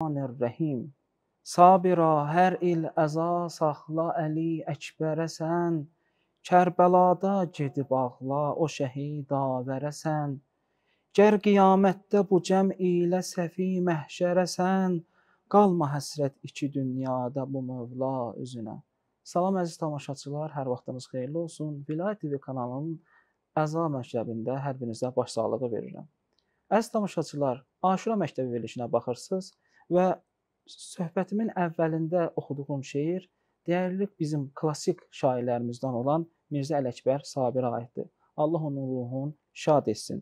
Rahim. Sabira hər il əza saxla Əli Əkbərəsən, Kərbəlada gedib ağla o şəhid avərəsən. Gər qiyamətdə bu cəm ilə səfi məhşərəsən, qalma həsrət iki dünyada bu Mövla üzünə. Salam əziz tamaşaçılar, hər vaxtınız xeyirli olsun. Vilayət TV kanalının əza məktəbində hər birinizə başsağlığı verirəm. Əziz tamaşaçılar, Aşura məktəbi verilişinə baxırsınız. Və söhbətimin əvvəlində oxuduğum şeir dəyərlilik bizim klassik şairlərimizdən olan Mirzə Ələkbər Sabirə aiddir. Allah onun ruhunu şad etsin.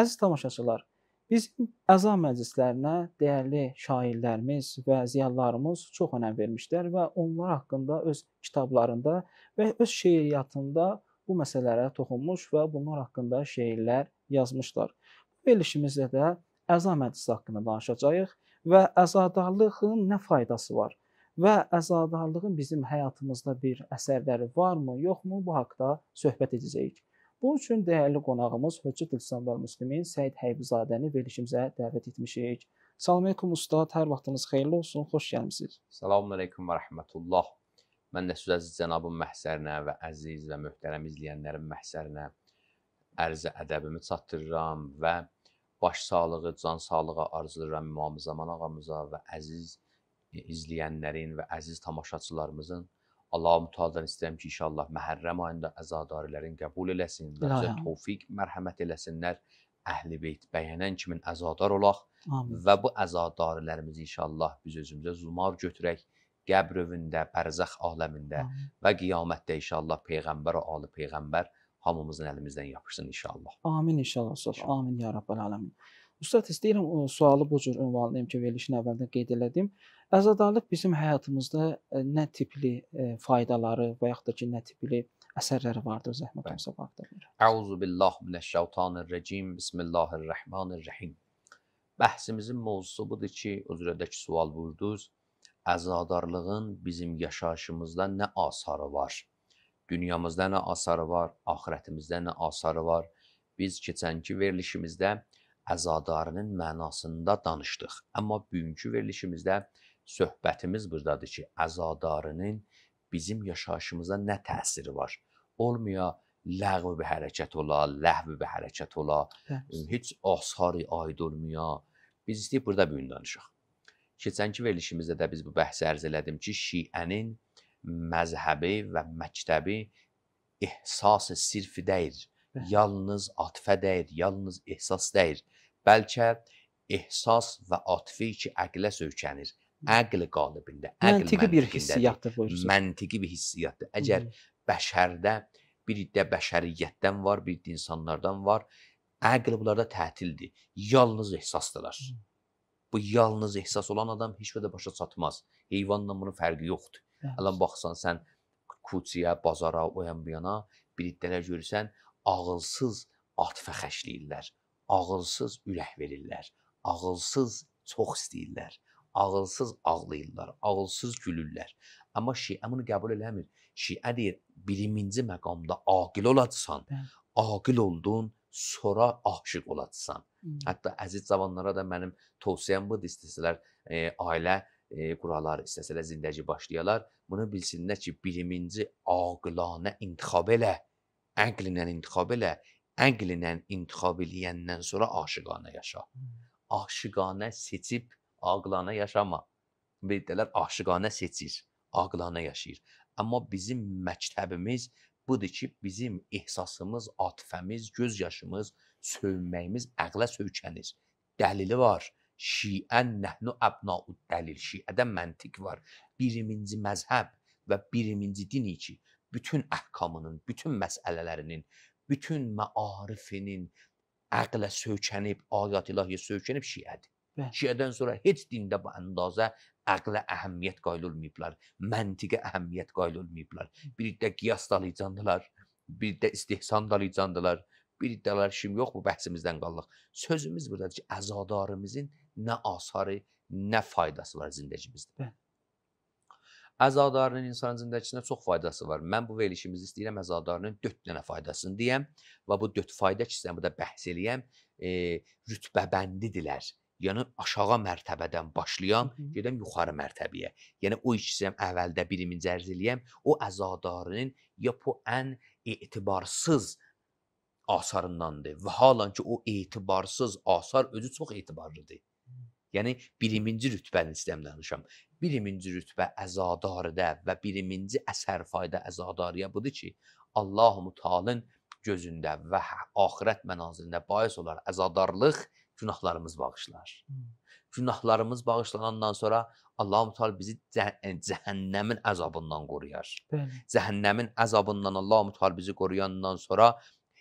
Əziz tamaşaçılar, bizim əza məclislərinə dəyərli şairlərimiz və ziyalılarımız çox önəm vermişlər və onlar haqqında öz kitablarında və öz şeiriyyatında bu məsələlərə toxunmuş və bunlar haqqında şeirlər yazmışlar. Bu verilişimizdə də əza məclisi haqqında danışacağıq və əzadarlığın nə faydası var? Və əzadarlığın bizim həyatımızda bir əsərləri varmı, yoxmu? Bu haqqda söhbət edəcəyik. Bunun üçün dəyərli qonağımız Höccət İlsan və Müslimin Səid Həybizadəni verilişimizə dəvət etmişik. Salam əleykum ustad, hər vaxtınız xeyirli olsun, xoş gəlmisiniz. Salamun əleykum və rəhmətullah. Mən də sizə əziz cənabın məhsərinə və əziz və möhtərəm izləyənlərin məhsərinə ərzə ədəbimi çatdırıram və baş sağlığı, can sağlığı arzulayıram İmam Zaman ağamıza və əziz e, izləyənlərin və əziz tamaşaçılarımızın Allahu Taala'dan istəyirəm ki, inşallah Məhərrəm ayında əzadarilərin qəbul eləsin, bizə tövfiq, mərhəmət eləsinlər. Əhli beyt bəyənən kimin əzadar olaq Amin. və bu əzadarilərimizi inşallah biz özümüzə zumar götürək qəbr övündə, bərzəx aləmində Amin. və qiyamətdə inşallah peyğəmbər və ali peyğəmbər hamımızın əlimizdən yapışsın inşallah. Amin inşallah. inşallah. Amin ya Rabbal alamin. Ustad istəyirəm o sualı bu cür ünvanlayım ki, verilişin əvvəldə qeyd elədim. Əzadalıq bizim həyatımızda e, nə tipli e, faydaları və yaxud da ki, nə tipli əsərləri vardır zəhmət olmasa vaxtdır. Əuzu billah minəşşeytanirracim. Bismillahirrahmanirrahim. Bəhsimizin mövzusu budur ki, özrədəki sual buyurdunuz. Əzadarlığın bizim yaşayışımızda nə asarı var? Dünyamızda nə asarı var, axirətimizdə nə asarı var. Biz keçənki verilişimizdə əzadarının mənasında danışdıq. Amma bugünkü verilişimizdə söhbətimiz burdadır ki, əzadarının bizim yaşayışımıza nə təsiri var? Olmaya ləğv bir hərəkət ola, ləhv bir hərəkət ola, Bəs. heç asarı aid olmaya. Biz istəyirik burada bu gün danışaq. Keçənki verilişimizdə də biz bu bəhsi ərz elədim ki, şiənin məzhəbi və məktəbi ehsas-ı sirfi deyil. Yalnız atfə deyil, yalnız ehsas deyil. Bəlkə ehsas və atfi ki, əqlə söykənir. Əql qalibində, əql məntiqi bir hissiyyatdır bu. Məntiqi bir hissiyyatdır. Əgər Hı. bəşərdə bir iddə bəşəriyyətdən var, bir iddə insanlardan var, əql bunlarda tətildir. Yalnız ehsasdılar. Hı. Bu yalnız ehsas olan adam heç vədə başa çatmaz. Heyvanla bunun fərqi yoxdur. Əlan baxsan sən kuçuya, bazara, o yan bu yana biliklərə görsən, ağılsız atifə xərcləyirlər. Ağılsız ürək verirlər. Ağılsız çox istəyirlər. Ağılsız ağlayırlar, ağılsız gülürlər. Amma Şiə bunu qəbul eləmir. Şiə deyir, biliminci məqamda aqil olacaqsan, aqil oldun, sonra aşiq olacaqsan. Hətta əziz cavanlara da mənim tövsiyəm budur istəsələr e, ailə e, quralar, istəsələr zindəci başlayalar. Bunu bilsinlər ki, biliminci ağılanə intixab elə, əqlinlə intixab elə, əqlinlə intixab eləyəndən sonra aşıqanə yaşa. Hmm. Aşıqanə seçib ağılanə yaşama. Bildilər aşıqanə seçir, ağılanə yaşayır. Amma bizim məktəbimiz budur ki, bizim ehsasımız, atifəmiz, göz yaşımız, sövməyimiz əqlə söykənir. Dəlili var şiən nəhnü əbnaud dəlil. Şiədə məntiq var. Biriminci məzhəb və biriminci dini ki, bütün əhkamının, bütün məsələlərinin, bütün məarifinin əqlə söykənib, ayət ilahiyə söykənib şiədir. Şiədən sonra heç dində bu əndazə əqlə əhəmiyyət qoyulmayıblar, məntiqə əhəmiyyət qoyulmayıblar. Bir də qiyas dalıcandılar, bir də istehsan dalıcandılar, bir iddialar işim yox bu bəhsimizdən qallıq. Sözümüz burdadır ki, əzadarımızın nə asarı, nə faydası var zindagimizdə. Əzadarının insan zindəgisinə çox faydası var. Mən bu verilişimizi istəyirəm əzadarının 4 dənə faydasını deyəm və bu 4 fayda ki, sizə yəni burada bəhs eləyəm, e, rütbəbəndidirlər. Yəni aşağı mərtəbədən başlayam, gedəm yuxarı mərtəbəyə. Yəni o ikisəm əvvəldə birini cərz eləyəm. O əzadarının ya bu ən etibarsız asarındandır. Və halan ki o etibarsız asar özü çox etibarlıdır. Yəni biriminci rütbəni istəyəm danışam. Biriminci rütbə əzadarədə və biriminci əsər fayda əzadariyə budur ki, Allahu Mütaalın gözündə və hə, axirət mənazirində bais olar əzadarlıq günahlarımız bağışlar. Hmm. Günahlarımız bağışlanandan sonra Allah-u Teala bizi cəh e, cəhənnəmin əzabından qoruyar. Bəli. Cəhənnəmin əzabından Allah-u Teala bizi qoruyandan sonra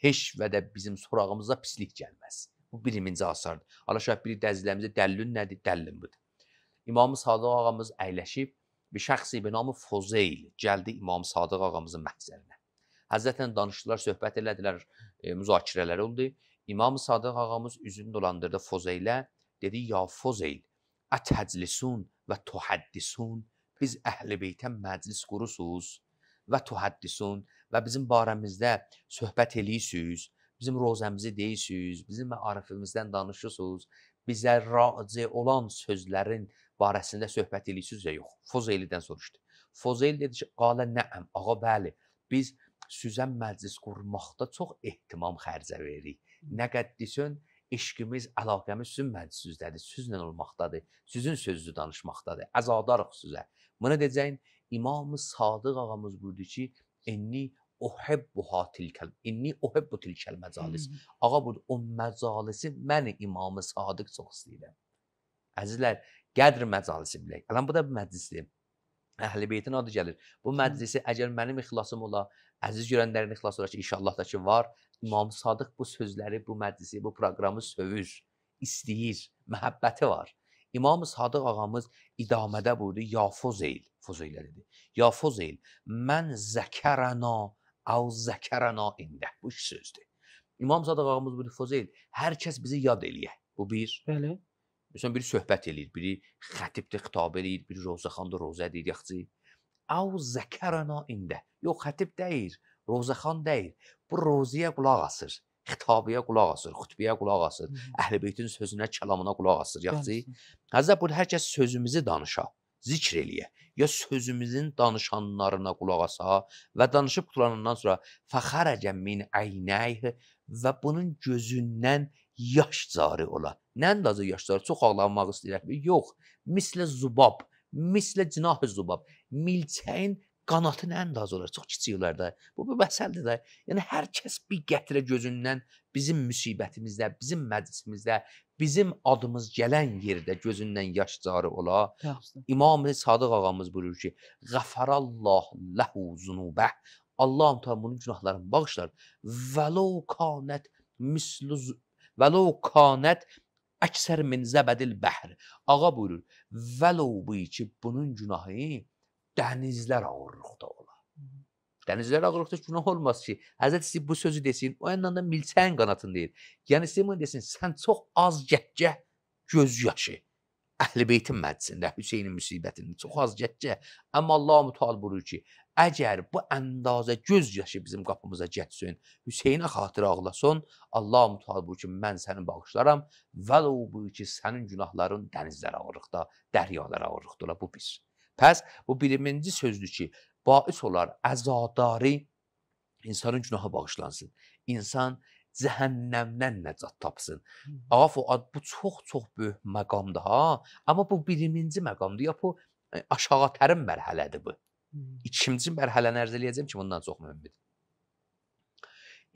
heç və də bizim sorağımıza pislik gəlməz. Bu biriminci asardır. Allah şəhid bilir dəzilərimizdə dəllün nədir? Dəllün budur. İmam Sadıq ağamız əyləşib bir şəxsi bir namı Fozeyl gəldi İmam Sadıq ağamızın məhzərinə. Həzrətlə danışdılar, söhbət elədilər, e, müzakirələr oldu. İmam Sadıq ağamız üzünü dolandırdı Fozeylə, dedi: "Ya Fozeyl, ətəclisun və tuhaddisun, biz əhl-i beytə məclis qurusuz və tuhaddisun və bizim barəmizdə söhbət eləyirsiz bizim rozəmizi deyirsiniz, bizim maarifimizdən danışırsınız, bizə raci olan sözlərin barəsində söhbət edirsiniz ya yox? Fozelidən soruşdu. Fozeli dedi ki, qala nəam, ağa bəli. Biz sizə məclis qurmaqda çox ehtimam xərcə veririk. Nə qəddisən eşqimiz, əlaqəmiz sizin məclisinizdədir, sizinlə olmaqdadır, sizin sözünüzü danışmaqdadır. Əzadarıq sizə. Bunu deyəcəyin İmam-ı Sadıq ağamız buyurdu ki, enni uhibbuha tilkəl inni uhibbu tilkəl məcalis. Hı -hı. Ağa bu o məcalisi mən İmam-ı Sadiq çox istəyirəm. Əzizlər, qədr məcalisi bilək. Alan bu da bir məclisdir. Əhl-i beytin adı gəlir. Bu məclisi əgər mənim ixlasım ola, əziz görənlərin ixlası ola ki, inşallah da ki var. İmam Sadiq bu sözləri, bu məclisi, bu proqramı sövür, istəyir, məhəbbəti var. İmam Sadıq ağamız idamədə buyurdu, ya Fuzeyl, Fuzeylə dedi. Ya Fuzeyl, mən zəkərəna Av zəkərana ində. Bu iki sözdür. İmam Sadıq ağamız bunu ifozə edir. Hər kəs bizi yad eləyə. Bu bir. Bəli. Məsələn biri söhbət eləyir, biri xətibdə xitab eləyir, biri Rozəxanda rozə deyir, yaxşı. Av zəkərana ində. Yox, xətib deyir, Rozəxan deyir. Bu roziyə qulaq asır xitabıya qulaq asır, xutbiyə qulaq asır, Əhlibeytin sözünə, kəlamına qulaq asır, yaxşı? Həzə bu hər kəs sözümüzü danışa zikr eləyə ya sözümüzün danışanlarına qulaq asa və danışıb qutarandan sonra fəxərəcə min aynayhi və bunun gözündən yaş cari ola. Nə andazı yaşlar çox ağlanmaq istəyirəm? Yox, mislə zubab, mislə cinah zubab, milçəyin qanatın ən də az olar, çox kiçik illərdə. Bu bu məsələdir də. Yəni hər kəs bir qətrə gözündən bizim müsibətimizdə, bizim məclisimizdə, bizim adımız gələn yerdə gözündən yaş cari ola. İmam Sadiq ağamız buyurur ki, "Qafarallah lahu zunubə." Allah Teala bunun günahlarını bağışlar. Vəlau kanət misluz vəlau kanət əksər min zəbədil bəhr. Ağa buyurur, vəlau bu ki bunun günahı dənizlər ağırlıqda ola. Dənizlər ağırlıqda günah olmaz ki, Həzrət İsa bu sözü desin, o yandan da milçəyin qanatında deyil. Yəni Simon desin, sən çox az gəccə göz yaşı Əhlibeytin məclisində Hüseynin müsibətinin çox az gəccə, amma Allah mütəal buyurur ki, əgər bu əndazə göz yaşı bizim qapımıza gəlsin, Hüseynə xatirə ağlasın, Allah mütəal buyurur ki, mən səni bağışlaram və o buyurur ki, sənin günahların dənizlər ağırlıqda, dəryalar ağırlıqda ola bu biz. Pəs bu birinci sözdür ki, bais olar əzadari insanın günahı bağışlansın. İnsan cəhənnəmdən nəcat tapsın. Afu ad bu çox-çox böyük məqamdır ha, amma bu birinci məqamdır. Ya bu e, aşağı tərim mərhələdir bu. İkinci mərhələni ərz eləyəcəm ki, bundan çox mühümdür.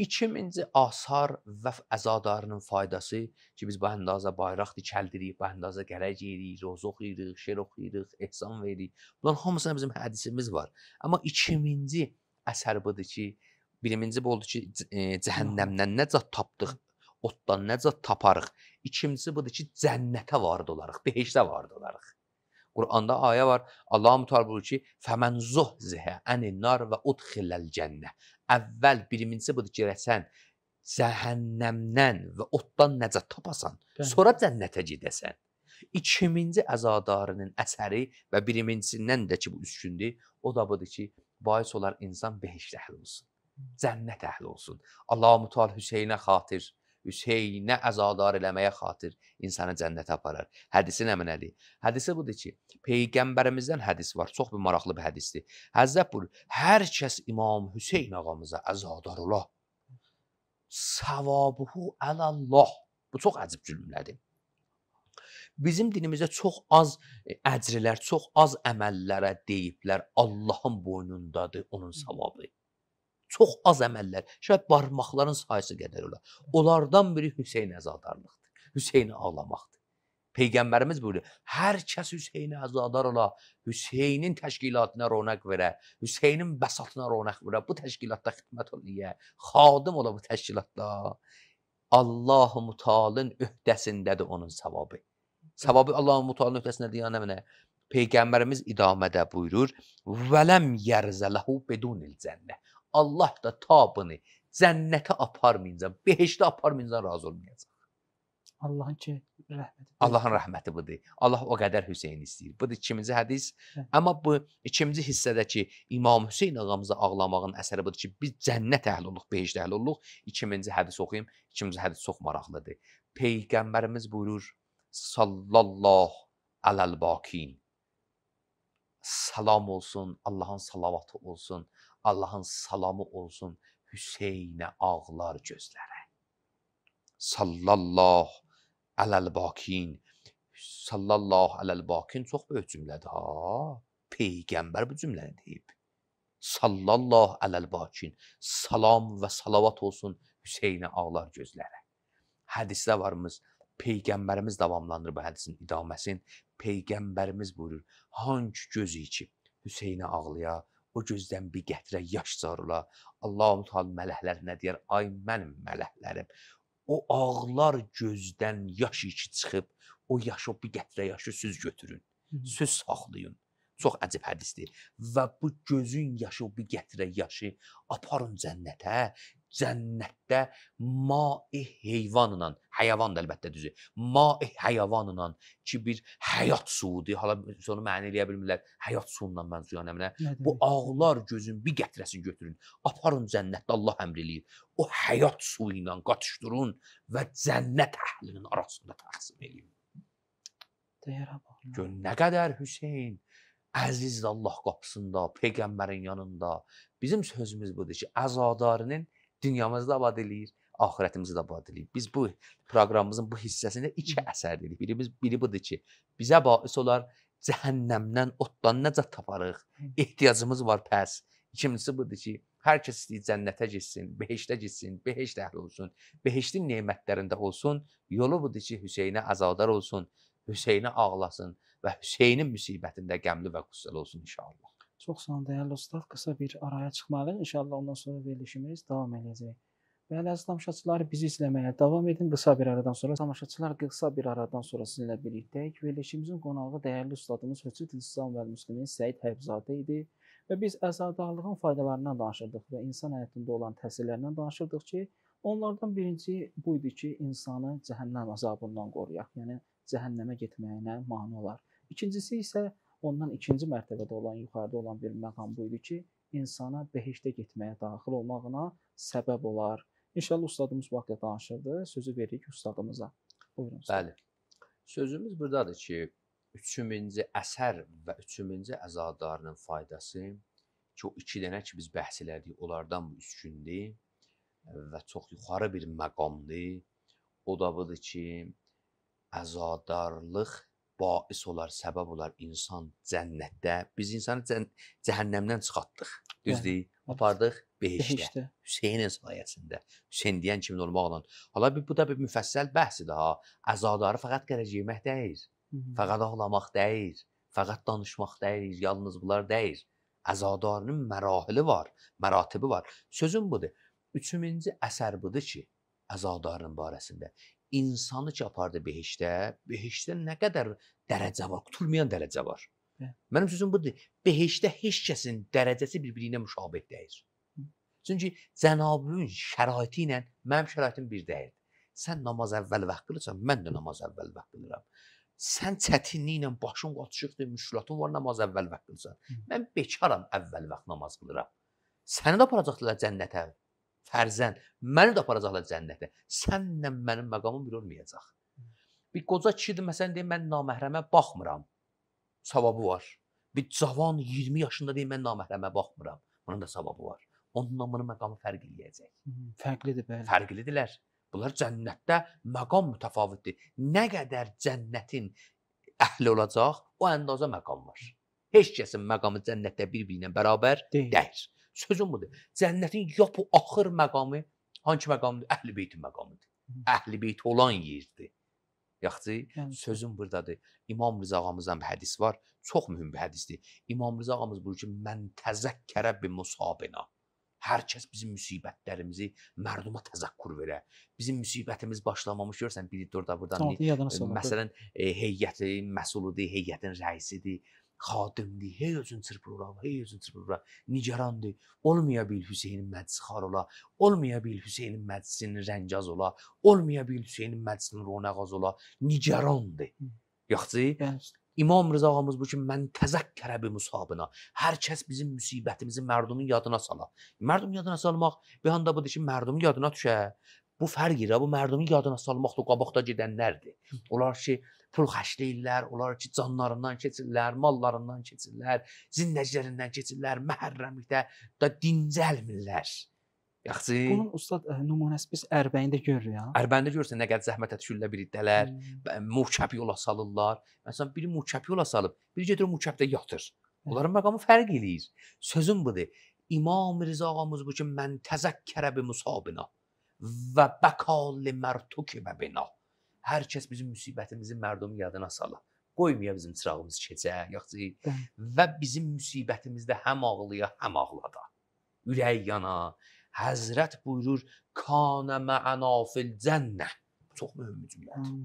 2000-ci asar və əzadarının faydası ki, biz bu həndaza bayraq dikəldirik, bu həndaza gələk yeyirik, roz oxuyuruq, şeir oxuyuruq, ehsan veririk. Bunların hamısına bizim hədisimiz var. Amma 2000-ci əsər budur ki, birinci bu oldu ki, e, cəhənnəmdən nəcat tapdıq, oddan nəcat taparıq. İkincisi budur ki, cənnətə vard olarıq, behiştə vard olarıq. Quranda ayə var. Allah mütəala buyurur ki: "Fəmən zuhzihə anin nar və udxiləl cənnə." əvvəl birincisi budur ki, sən cəhənnəmdən və oddan nəcət tapasan, Bəli. sonra cənnətə gedəsən. İkiminci əzadarının əsəri və birincisindən də ki, bu üçündür, o da budur ki, bais olar insan behiştə əhli olsun. Cənnət əhli olsun. Allah-u Teala Hüseynə xatir Hüseynə əzadar eləməyə xatir insanı cənnətə aparar. Hədisin əminəli. Hədisi budur ki, Peyğəmbərimizdən hədis var. Çox bir maraqlı bir hədisdir. Həzrət buyur, hər kəs İmam Hüseyn ağamıza əzadarullah. Savabuhu əlallah. Bu çox əcib cümlədir. Bizim dinimizdə çox az e, əcrilər, çox az əməllərə deyiblər Allahın boynundadır onun savabı çox az əməllər, şəbə barmaqların sayısı qədər olar. Onlardan biri Hüseyn əzadarlıqdır. Hüseyni ağlamaqdır. Peyğəmbərimiz buyurur: "Hər kəs Hüseynə əzadar ola, Hüseynin təşkilatına ronaq verə, Hüseynin bəsatına ronaq verə, bu təşkilatda xidmət eləyə, xadim ola bu təşkilatda." Allahu Mutaalın öhdəsindədir onun savabı. Savabı Allahu Mutaalın öhdəsindədir, yəni mənə Peyğəmbərimiz idamədə buyurur: "Vələm yərzələhu bedunil cənnə." Allah da tabını cənnətə aparmayınca, behişdə aparmayınca razı olmayacaq. Allahın ki rəhməti. Allahın rəhməti budur. Allah o qədər Hüseyn istəyir. Budur ikinci hədis. Hə. Amma bu ikinci hissədəki İmam Hüseyn ağamıza ağlamağın əsəri budur ki, biz cənnət əhli olduq, behişdə əhli olduq. İkinci hədis oxuyum. İkinci hədis çox maraqlıdır. Peyğəmbərimiz buyurur: "Sallallahu aləl bakin." Salam olsun, Allahın salavatı olsun Allahın salamı olsun Hüseynə ağlar gözlərə. Sallallahu ələl-bakin. Sallallahu ələl-bakin çox böyük cümlədir ha. Peyğəmbər bu cümləni deyib. Sallallahu ələl-bakin. Salam və salavat olsun Hüseynə ağlar gözlərə. Hədisdə varmız. Peyğəmbərimiz davamlandır bu hədisin idaməsin. Peyğəmbərimiz buyurur: "Hanç gözü içib Hüseynə ağlaya, O gözdən bir qətrə yaş zarla. Allahu Teala mələhlərinə deyər: "Ay mənim mələhlərim, o ağlar gözdən yaş iki çıxıb, o yaşı o bir qətrə yaşı süz götürün, söz saxlayın." Çox əcəb hədisdir. Və bu gözün yaşı o bir qətrə yaşı aparın cənnətə, cənnətdə mai heyvanla, həyavan da əlbəttə düzü. Mai həyavanla ki bir həyat suudur. Hala onu məna eləyə bilmirlər. Həyat suundan mən suyanəmlə. Bu ağlar gözün bir qətrəsini götürün. Aparın cənnətdə Allah əmr eləyir. O həyat suyu ilə qatışdırın və cənnət əhlinin arasında təqsim eləyin. Gör nə qədər Hüseyn əzizdir Allah qapısında, peyğəmbərin yanında. Bizim sözümüz budur ki, əzadarının dünyamızı da abad eləyir, axirətimizi də abad eləyir. Biz bu proqramımızın bu hissəsində iki əsər dedik. Birimiz biri budur ki, bizə bais olar cəhənnəmdən, oddan necə taparıq? Ehtiyacımız var pəs. İkincisi budur ki, hər kəs istəyir cənnətə getsin, behiştə getsin, behişt əhli olsun, behiştin nemətlərində olsun. Yolu budur ki, Hüseynə azadar olsun, Hüseynə ağlasın və Hüseynin müsibətində qəmli və qüssəli olsun inşallah. Çox sağ olun dəyərli ustad. Qısa bir araya çıxmalıyıq. İnşallah ondan sonra verilişimiz davam edəcək. Bəli, əziz tamaşaçılar, bizi izləməyə davam edin. Qısa bir aradan sonra tamaşaçılar qısa bir aradan sonra sizinlə birlikdəyik. Verilişimizin qonağı dəyərli ustadımız Hüsnü İslam və Müslümin Səid Həbzadə idi və biz əzadalığın faydalarından danışırdıq və insan həyatında olan təsirlərindən danışırdıq ki, onlardan birinci bu idi ki, insanı cəhənnəm əzabından qoruyaq, yəni cəhənnəmə getməyinə mane olar. İkincisi isə Ondan ikinci mərtəbədə olan, yuxarıda olan bir məqam bu idi ki, insana behiştə getməyə daxil olmağına səbəb olar. İnşallah ustadımız bu haqqda danışırdı. Sözü veririk ustadımıza. Buyurun. Ustad. Bəli. Sözümüz burdadır ki, 3000-ci əsər və 3000-ci əzadarının faydası ki, o 2 dənə ki biz bəhs elədik, onlardan bu üçündür və çox yuxarı bir məqamdır. O da budur ki, əzadarlıq bais olar, səbəb olar insan cənnətdə. Biz insanı cən cəhənnəmdən çıxartdıq. Düzdür? Apardıq behiştə. behiştə. Hüseynin sayəsində. Hüseyn deyən kimi olmaqla. Hala bir bu da bir müfəssəl bəhsdir ha. Əzadarı fəqət gələcək yemək deyil. Fəqət ağlamaq deyil. Fəqət danışmaq deyil. Yalnız bunlar deyil. Əzadarının mərahili var, məratibi var. Sözüm budur. Üçüncü əsər budur ki, əzadarın barəsində insanı ki apardı behişdə, behişdə nə qədər dərəcə var, qutulmayan dərəcə var. Hə. Mənim sözüm budur. Behişdə heç kəsin dərəcəsi bir-birinə müşabeh deyil. Çünki Cənabın şəraiti ilə mənim şəraitim bir deyil. Sən namaz əvvəl vaxt qılırsan, mən də namaz əvvəl vaxt qılıram. Sən çətinliklə başın qatışıqdır, müşkülatın var namaz əvvəl vaxt qılırsan. Mən bekaram əvvəl vaxt namaz qılıram. Səni də aparacaqdılar cənnətə. Fərzən məni də aparacaqlar cənnətə. Sənlə mənim məqamım bir olmayacaq. Bir qoca kişidir məsələn deyir mən naməhrəmə baxmıram. Savabı var. Bir cavan 20 yaşında deyir mən naməhrəmə baxmıram. Bunun da savabı var. Onunla bunun məqamı fərq eləyəcək. Fərqlidir bəli. Fərqlidirlər. Bunlar cənnətdə məqam mütəfavitdir. Nə qədər cənnətin əhli olacaq, o əndaza məqam var. Heç kəsin məqamı cənnətdə bir-birinə bərabər deyil. deyil. Sözüm budur. Cənnətin yapı axır məqamı hansı məqamdır? Əhl-i beytin məqamıdır. Əhl-i beyt olan yerdir. Yaxşı, yəni. sözüm burdadır. İmam Rıza ağamızdan bir hədis var. Çox mühüm bir hədisdir. İmam Rıza ağamız buyurur ki, "Mən təzəkkərə bi musabina." Hər kəs bizim müsibətlərimizi mərduma təzəkkür verə. Bizim müsibətimiz başlamamış görsən biri orada burdan. E, məsələn, e, heyətin məsulidir, heyətin rəisidir xadimdir, hey özün çırpıram, hey özün çırpıram. Nigerandır. Olmaya bil Hüseynin məclis xar ola, olmaya bil Hüseynin məclisinin rəngaz ola, olmaya bil Hüseynin məclisinin ronağaz ola. Nigerandır. Yaxşı? İmam Rıza ağamız bu ki, mən təzəkkərə bi musabına. Hər kəs bizim müsibətimizi mərdumun yadına sala. Mərdumun yadına salmaq bir anda budur ki, mərdumun yadına düşə. Bu fərqi bu mərdumun yadına salmaq da qabaqda gedənlərdir. Onlar ki, pul xərcləyirlər, onlar ki, canlarından keçirlər, mallarından keçirlər, zinnəclərindən keçirlər, məhərrəmlikdə da dincəlmirlər. Yaxşı. Bunun ustad ə, e, nümunəsi biz Ərbəyində görürük ha. Ərbəyində görürsən nə qədər zəhmətə düşürlər biriddələr, hmm. mürkəb yola salırlar. Məsələn, biri mürkəb yola salıb, biri gedir mürkəbdə yatır. Onların məqamı fərq eləyir. Sözüm budur. İmam Rza ağamız bu ki, mən təzəkkərə bi musabina və bəkali mərtukibə bina hər kəs bizim müsibətimizi mərdumun yadına sala. Qoymaya bizim çırağımız keçə, yaxşı. Və bizim müsibətimizdə həm ağlıya, həm ağlada. Ürək yana. Həzrət buyurur: "Kana ma'anafil cənnə." Çox mühüm bir cümlədir.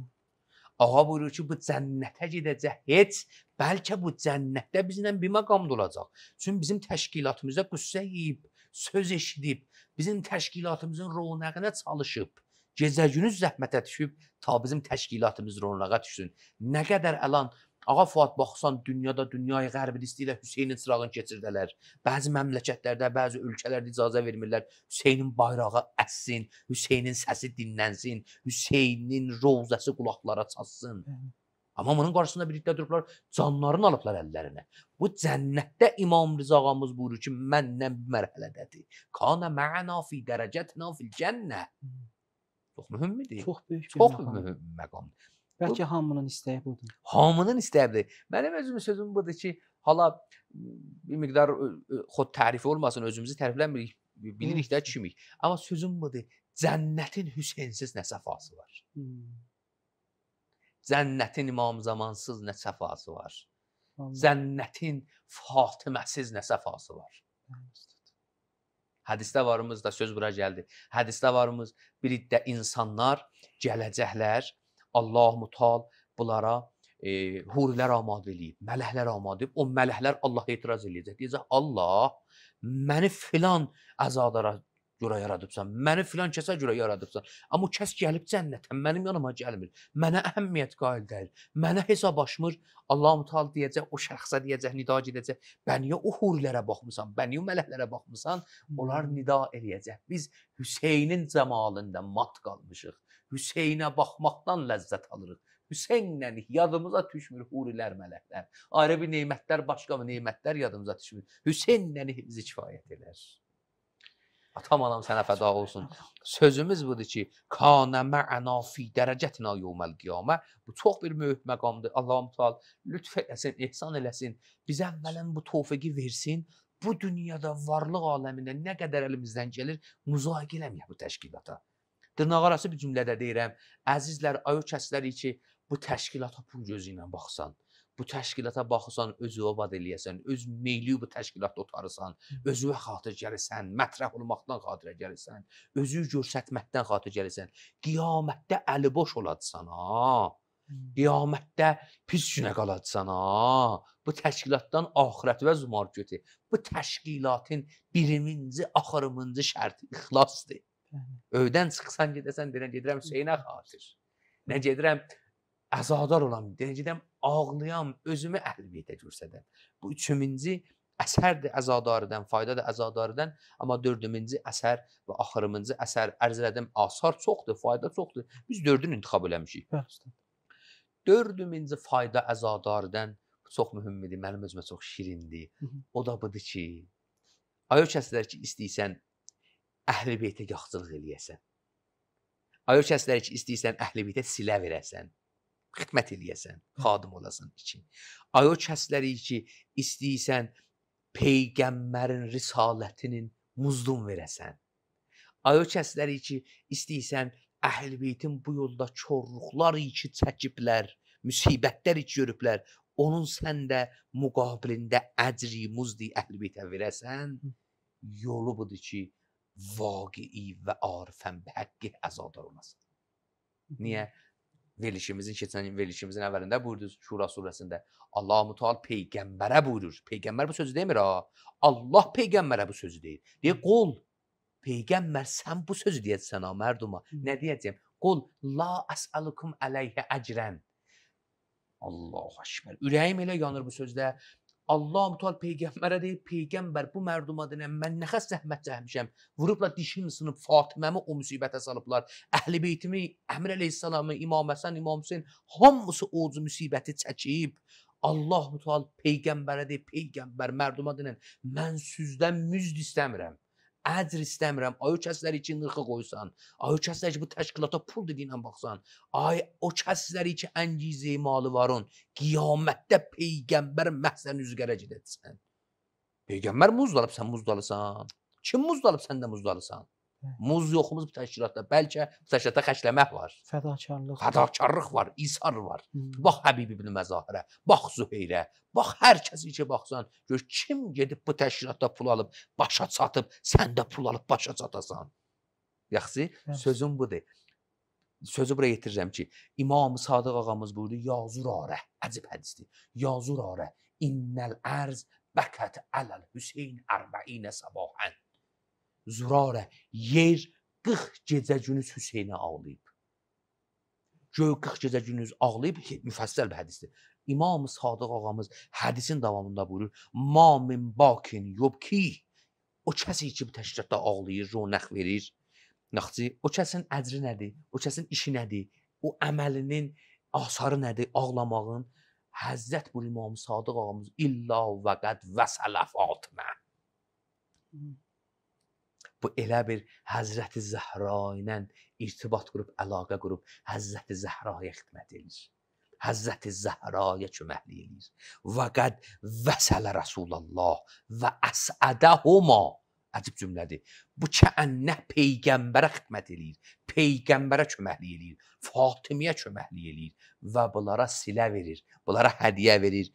Ağa buyurur ki, bu cənnətə gedəcək heç, bəlkə bu cənnətdə bizlə bir məqamda olacaq. Çünki bizim təşkilatımızda qüssə yeyib, söz eşidib, bizim təşkilatımızın rəvnəqinə çalışıb Gecə günüz zəhmətə düşüb ta bizim təşkilatımız roluna düşsün. Nə qədər əlan Ağa Fuad baxsan dünyada dünyayı qərbin istəyirlər Hüseynin sırağını keçirdələr. Bəzi məmləkətlərdə, bəzi ölkələrdə icazə vermirlər Hüseynin bayrağı əssin, Hüseynin səsi dinlənsin, Hüseynin rovzası qulaqlara çatsın. Amma bunun qarşısında birlikdə durublar, canlarını alıblar əllərinə. Bu cənnətdə İmam Rıza ağamız buyurur ki, məndən bir mərhələdədir. Kana ma'ana fi dərəcətinə fil cənnə. Çox mühümdür. Çox böyük bir Çox məqam. mühüm məqamdır. Bəlkə bu, hamının istəyi budur. Hamının istəyidir. Mənim özümün sözüm budur ki, hala bir miqdar xod tərifi olmasın, özümüzü tərifləmirik, bilirik də kimik. Amma sözüm budur, cənnətin Hüseynsiz nə səfası var. Hmm. Cənnətin İmam Zamansız nə səfası var. Cənnətin Fatiməsiz nə səfası var. Hı. Hədisdə varımız da söz bura gəldi. Hədisdə varımız bir iddə insanlar gələcəklər. Allah mutal bunlara e, hurilər amad eləyib, mələhlər amad edib. O mələhlər Allaha etiraz eləyəcək. Deyəcək Allah məni filan əzadara görə yaradıbsan, məni filan kəsə görə yaradıbsan. Amma o kəs gəlib cənnətə, mənim yanıma gəlmir. Mənə əhəmiyyət qail deyil. Mənə hesab aşmır. Allahu Taala deyəcək, o şəxsə deyəcək, nida edəcək. Bəniyə o hurilərə baxmısan, bəniyə mələklərə baxmısan, onlar hmm. nida eləyəcək. Biz Hüseynin cəmalında mat qalmışıq. Hüseynə baxmaqdan ləzzət alırıq. Hüseynlə yadımıza düşmür hurilər, mələklər. Ayrı bir nemətlər, başqa bir nemətlər yadımıza düşmür. Hüseynlə bizi kifayət edər. Atam anam sənə fəda olsun. Sözümüz budur ki, kana ma'ana fi dərəcətinə yevməl qiyamə. Bu çox bir böyük məqamdır. Allahum Teala lütf eləsin, ehsan eləsin. Bizə əvvələn bu tövfiqi versin. Bu dünyada varlıq aləmində nə qədər əlimizdən gəlir, müzakirə eləməyək bu təşkilata. Dırnaqarası bir cümlədə deyirəm, əzizlər, ayo kəsləri ki, bu təşkilata pul gözü ilə baxsan, bu təşkilata baxırsan, özü obad eləyəsən, öz meyli bu təşkilatda otarırsan, özünə xatir gəlirsən, mətrəf olmaqdan xatirə gəlirsən, özü göstərməkdən xatir gəlirsən. Qiyamətdə əliboş olacaqsan ha. Qiyamətdə pis günə qalacaqsan ha. Bu təşkilatdan axirət və zumar götü. Bu təşkilatın birinci, axırıncı şərti ixlasdır. Öydən çıxsan gedəsən, deyən gedirəm Hüseynə xatir. Nə gedirəm? Əzadar olam, deyən gedirəm ağlayam, özümü əhliyyətə göstərəm. Bu 3-cü əsərdir əzadarıdan, faydadır əzadarıdan, amma 4-cü əsər və axırıncı əsər ərzlədim. Asar çoxdur, fayda çoxdur. Biz 4-ünü intixab eləmişik. Dördümüncü fayda əzadarıdan çox mühüm idi. Mənim özümə çox şirindir. O da budur ki, ayo kəslər ki, istəyirsən əhlibeytə yaxçılıq eləyəsən. Ayo kəslər ki, istəyirsən əhlibeytə silə verəsən xidmət eləyəsən, xadim olasan için. Ay o kəslərik ki, istəyirsən peyğəmbərin risalətinin muzdum verəsən. Ay o kəslərik ki, istəyirsən Əhlibeytin bu yolda çorluqlar iki çəkiblər, müsibətlər iki görüblər. Onun sən də müqabilində əcri muzdi Əhlibeytə verəsən. Yolu budur ki, vaqei və arifən bəhəqqi əzadar olasan. Niyə? verilişimizin keçən verilişimizin əvvəlində buyurdu Şura surəsində. Allah Mutal peyğəmbərə buyurur. Peyğəmbər bu sözü demir ha. Allah peyğəmbərə bu sözü deyir. Deyir qul peyğəmbər sən bu sözü deyəsən ha mərduma. Nə deyəcəm? Qul la as'alukum alayhi əcrən. Allahu akbar. Ürəyim elə yanır bu sözdə. Allah mütal peyğəmbərə deyib, peyğəmbər bu mərduma deyilən mən nə xəs zəhmət çəkmişəm. Vurubla dişim sınıb Fatiməmi o müsibətə salıblar. Əhli beytimi, Əmir əleyhissalamı, İmam Həsən, İmam Hüseyn hamısı o müsibəti çəkib. Allah mütal peyğəmbərə deyib, peyğəmbər mərduma deyilən mən sizdən müzd istəmirəm əcr istəmirəm. Ay o kəsləri ki, nırxa qoysan, ay o kəsləri ki, bu təşkilata pul dediyinə baxsan, ay o kəsləri ki, əngizə malı varın, qiyamətdə peyğəmbər məhsən üzgərə gedəcəksən. Peyğəmbər muzdalıb, sən muzdalısan. Kim muzdalıb, sən də muzdalısan. Muz yoxumuz bu təşkilatda. Bəlkə bu təşkilata xərcləmək var. Fədakarlıq. Fədakarlıq var, isar var. Hmm. Bax Həbib ibn Məzahirə, bax Züheyrə, bax hər kəsi ki baxsan, gör kim gedib bu təşkilatda pul alıb, başa çatıb, sən də pul alıb başa çatasan. Yaxşı, Həms. sözüm budur. Sözü bura yetirirəm ki, İmam Sadıq ağamız buyurdu, "Yazurarə", əcib hədisdir. "Yazurarə, innel arz bakat alal Hüseyn 40 sabahan." zürarə, yer 40 gecə günüz Hüseynə ağlayıb. Göy 40 gecə günüz ağlayıb, müfəssəl bir hədisdir. İmam Sadıq ağamız hədisin davamında buyurur: "Ma min bakin yubki" O kəsi ki bu təşkilatda ağlayır, ronaq verir. Naxçı, o kəsin əcri nədir? O kəsin işi nədir? O əməlinin asarı nədir? Ağlamağın Həzrət bu İmam Sadıq ağamız illa və qəd vəsələfatına bu elə bir Həzrəti Zəhra ilə irtibat qurub, əlaqə qurub Həzrəti Zəhraya xidmət edir. Həzrəti Zəhraya köməklik edir. Və qəd vəsələ Rasulullah və əsədəhuma Əcib cümlədir. Bu kəənnə peyğəmbərə xidmət eləyir. Peyğəmbərə köməklik eləyir. Fatimiyə köməklik eləyir və bunlara silə verir. Bunlara hədiyyə verir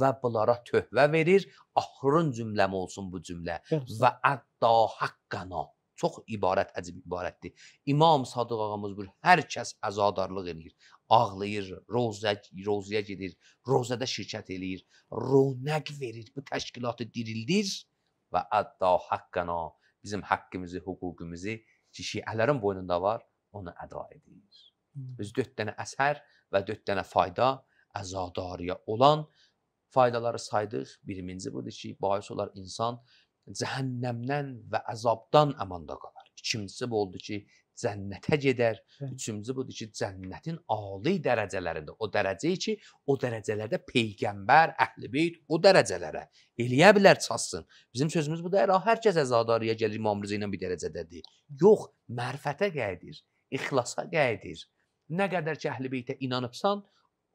və bunlara töhvə verir. Axırın cümləm olsun bu cümlə. Və ətta haqqana. Çox ibarət əcib ibarətdir. İmam Sadıq ağamız bir hər kəs əzadarlıq eləyir. Ağlayır, rozə, rozəyə gedir, rozədə şirkət eləyir, ronaq verir, bu təşkilatı dirildir və ədda haqqana bizim haqqımızı, hüququmuzu şiəələrin boynunda var, onu əda edir. Hmm. Biz 4 dənə əsər və 4 dənə fayda əzadariyə olan faydaları saydıq. Birinci budur ki, bahis olar insan cəhənnəmdən və əzabdan əmanda qalar. İkincisi bu oldu ki, cənnətə gedər. Üçüncü budur ki, cənnətin ali dərəcələrində, o dərəcəyə ki, o dərəcələrdə peyğəmbər, əhlibeyt o dərəcələrə eləyə bilər çatsın. Bizim sözümüz budur, hər hər kəs əzadariyə gəlir İmam Rıza ilə bir dərəcədədir. Yox, mərifətə qayıdır, ixlasa qayıdır. Nə qədər ki, əhlibeytə inanıbsan,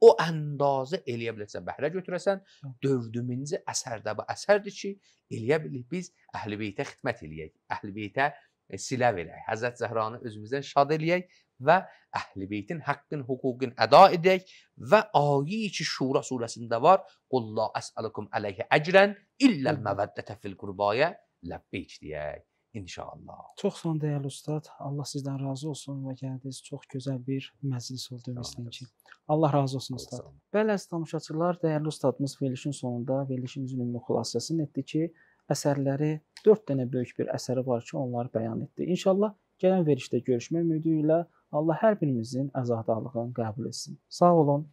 o əndazə eləyə biləcəksən, bəhrə götürəsən. 4-cü əsərdə bu əsərdir ki, eləyə bilik biz əhlibeytə xidmət eləyək. Əhlibeytə E, silə verək. Həzrət Zəhranı özümüzə şad eləyək və Əhl-i Beytin haqqın hüququn əda edək və ayə ki Şura surəsində var. Qul la əsəlukum əleyhi əcrən illəl məvəddətə fil qurbaya ləbbeyk deyək. İnşallah. Çox sağ olun dəyərli ustad. Allah sizdən razı olsun və gəldiniz. Çox gözəl bir məclis oldu əminəm ki. Allah razı olsun ustad. Bəli, əziz tamaşaçılar, dəyərli ustadımız verilişin sonunda verilişimizin ümumi xülasəsini etdi ki, əsərləri, dörd dənə böyük bir əsəri var ki, onları bəyan etdi. İnşallah gələn verişdə görüşmək ümidi ilə Allah hər birimizin əzadarlığını qəbul etsin. Sağ olun.